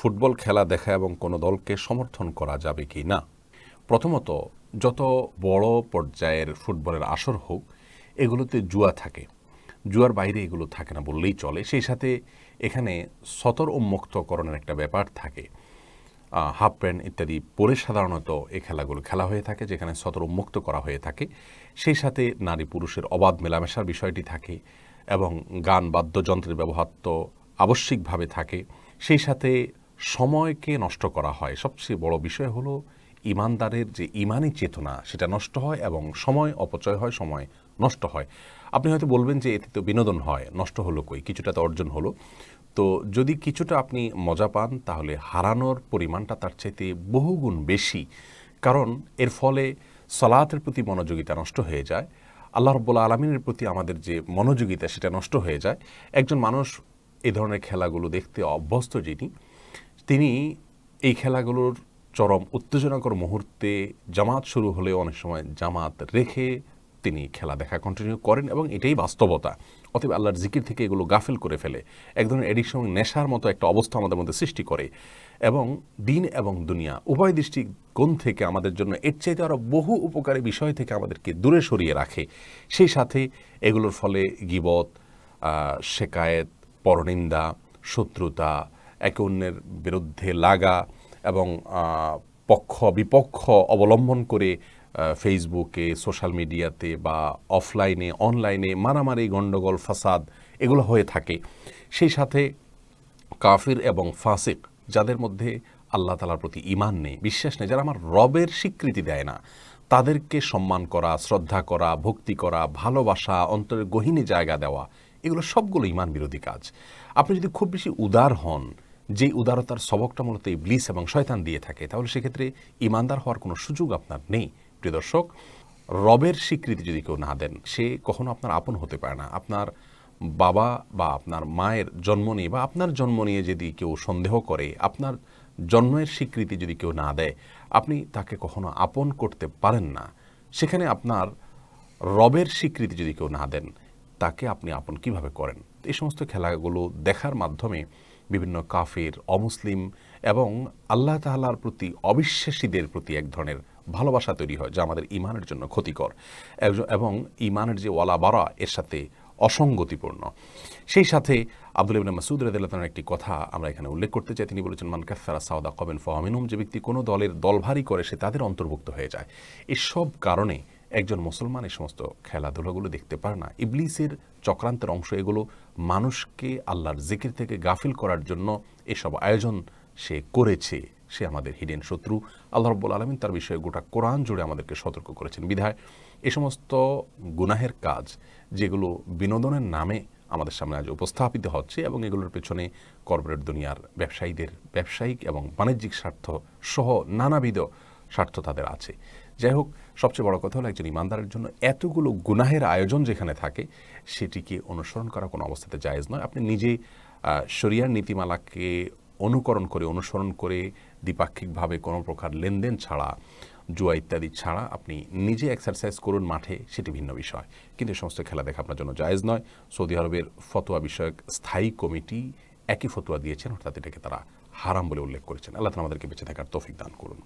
football খেলা দেখা এবং কোনো দলকে সমর্থন করা যাবে কি না প্রথমত যত বড় পর্যায়ের ফুটবলের আসর হোক এগুলোতে জুয়া থাকে জুয়ার বাইরে এগুলো থাকে না বললেই চলে সেই সাথে এখানে সতর উন্মুক্তকরণের একটা ব্যাপার থাকে হাফ প্যান্ট ইত্যাদি পরে সাধারণত এই খেলাগুলো খেলা হয়ে থাকে যেখানে সতর উন্মুক্ত করা হয়ে থাকে সেই সাথে নারী পুরুষের অবাধ মেলামেশার বিষয়টি থাকে এবং গান বাদ্যযন্ত্রের ব্যবহার তো আবশ্যিকভাবে থাকে সেই সাথে সময়কে নষ্ট করা হয় সবচেয়ে বড় বিষয় হলো ইমানদারের যে ইমানি চেতনা সেটা নষ্ট হয় এবং সময় অপচয় হয় সময় নষ্ট হয় আপনি হয়তো বলবেন যে এতে তো বিনোদন হয় নষ্ট হলো কই কিছুটা তো অর্জন হলো তো যদি কিছুটা আপনি মজা পান তাহলে হারানোর পরিমাণটা তার চাইতে বহুগুণ বেশি কারণ এর ফলে সলাতের প্রতি মনোযোগিতা নষ্ট হয়ে যায় আল্লাহ রব্বুল্লা আলমিনের প্রতি আমাদের যে মনোযোগিতা সেটা নষ্ট হয়ে যায় একজন মানুষ এ ধরনের খেলাগুলো দেখতে অভ্যস্ত যিনি তিনি এই খেলাগুলোর চরম উত্তেজনাকর মুহূর্তে জামাত শুরু হলেও অনেক সময় জামাত রেখে তিনি খেলা দেখা কন্টিনিউ করেন এবং এটাই বাস্তবতা অতএব আল্লাহর জিকির থেকে এগুলো গাফেল করে ফেলে এক ধরনের এডিকশন নেশার মতো একটা অবস্থা আমাদের মধ্যে সৃষ্টি করে এবং দিন এবং দুনিয়া উভয় দৃষ্টিকোণ থেকে আমাদের জন্য এর চাইতে আরও বহু উপকারী বিষয় থেকে আমাদেরকে দূরে সরিয়ে রাখে সেই সাথে এগুলোর ফলে গিবত শেকায়েত পরনিন্দা শত্রুতা একে অন্যের বিরুদ্ধে লাগা এবং পক্ষ বিপক্ষ অবলম্বন করে ফেসবুকে সোশ্যাল মিডিয়াতে বা অফলাইনে অনলাইনে মারামারি গণ্ডগোল ফাসাদ এগুলো হয়ে থাকে সেই সাথে কাফির এবং ফাসিক যাদের মধ্যে আল্লাহ তালার প্রতি ইমান নেই বিশ্বাস নেই যারা আমার রবের স্বীকৃতি দেয় না তাদেরকে সম্মান করা শ্রদ্ধা করা ভক্তি করা ভালোবাসা অন্তরের গহিনী জায়গা দেওয়া এগুলো সবগুলো ইমান বিরোধী কাজ আপনি যদি খুব বেশি উদার হন যে উদারতার সবকটা মূলত ইবলিস এবং শয়তান দিয়ে থাকে তাহলে সেক্ষেত্রে ইমানদার হওয়ার কোনো সুযোগ আপনার নেই প্রিয় দর্শক রবের স্বীকৃতি যদি কেউ না দেন সে কখনো আপনার আপন হতে পারে না আপনার বাবা বা আপনার মায়ের জন্ম নিয়ে বা আপনার জন্ম নিয়ে যদি কেউ সন্দেহ করে আপনার জন্মের স্বীকৃতি যদি কেউ না দেয় আপনি তাকে কখনো আপন করতে পারেন না সেখানে আপনার রবের স্বীকৃতি যদি কেউ না দেন তাকে আপনি আপন কিভাবে করেন এই সমস্ত খেলাগুলো দেখার মাধ্যমে বিভিন্ন কাফের অমুসলিম এবং আল্লাহ তাহার প্রতি অবিশ্বাসীদের প্রতি এক ধরনের ভালোবাসা তৈরি হয় যা আমাদের ইমানের জন্য ক্ষতিকর এবং ইমানের যে ওয়ালা বারা এর সাথে অসঙ্গতিপূর্ণ সেই সাথে আব্দুল ইবিন মাসুদ রাদিল্লাহন একটি কথা আমরা এখানে উল্লেখ করতে চাই তিনি বলেছেন মান কাসারা সাউদা কবেন ফাহমিনুম যে ব্যক্তি কোনো দলের দলভারী করে সে তাদের অন্তর্ভুক্ত হয়ে যায় এসব কারণে একজন মুসলমান এই সমস্ত খেলাধুলাগুলো দেখতে পারে না ইবলিসের চক্রান্তের অংশ এগুলো মানুষকে আল্লাহর জিকির থেকে গাফিল করার জন্য এসব আয়োজন সে করেছে সে আমাদের হিডেন শত্রু আল্লাহ রব্বুল আলমিন তার বিষয়ে গোটা কোরআন জুড়ে আমাদেরকে সতর্ক করেছেন বিধায় এ সমস্ত গুনাহের কাজ যেগুলো বিনোদনের নামে আমাদের সামনে আজ উপস্থাপিত হচ্ছে এবং এগুলোর পেছনে কর্পোরেট দুনিয়ার ব্যবসায়ীদের ব্যবসায়িক এবং বাণিজ্যিক স্বার্থ সহ নানাবিধ স্বার্থ তাদের আছে যাই হোক সবচেয়ে বড় কথা হলো একজন ইমানদারের জন্য এতগুলো গুনাহের আয়োজন যেখানে থাকে সেটিকে অনুসরণ করা কোনো অবস্থাতে জায়েজ নয় আপনি নিজে শরিয়ার নীতিমালাকে অনুকরণ করে অনুসরণ করে দ্বিপাক্ষিকভাবে কোনো প্রকার লেনদেন ছাড়া জুয়া ইত্যাদি ছাড়া আপনি নিজে এক্সারসাইজ করুন মাঠে সেটি ভিন্ন বিষয় কিন্তু এই সমস্ত খেলা দেখা আপনার জন্য জায়েজ নয় সৌদি আরবের ফতোয়া বিষয়ক স্থায়ী কমিটি একই ফতোয়া দিয়েছেন অর্থাৎ এটাকে তারা হারাম বলে উল্লেখ করেছেন আল্লাহ আমাদেরকে বেঁচে থাকার তৌফিক দান করুন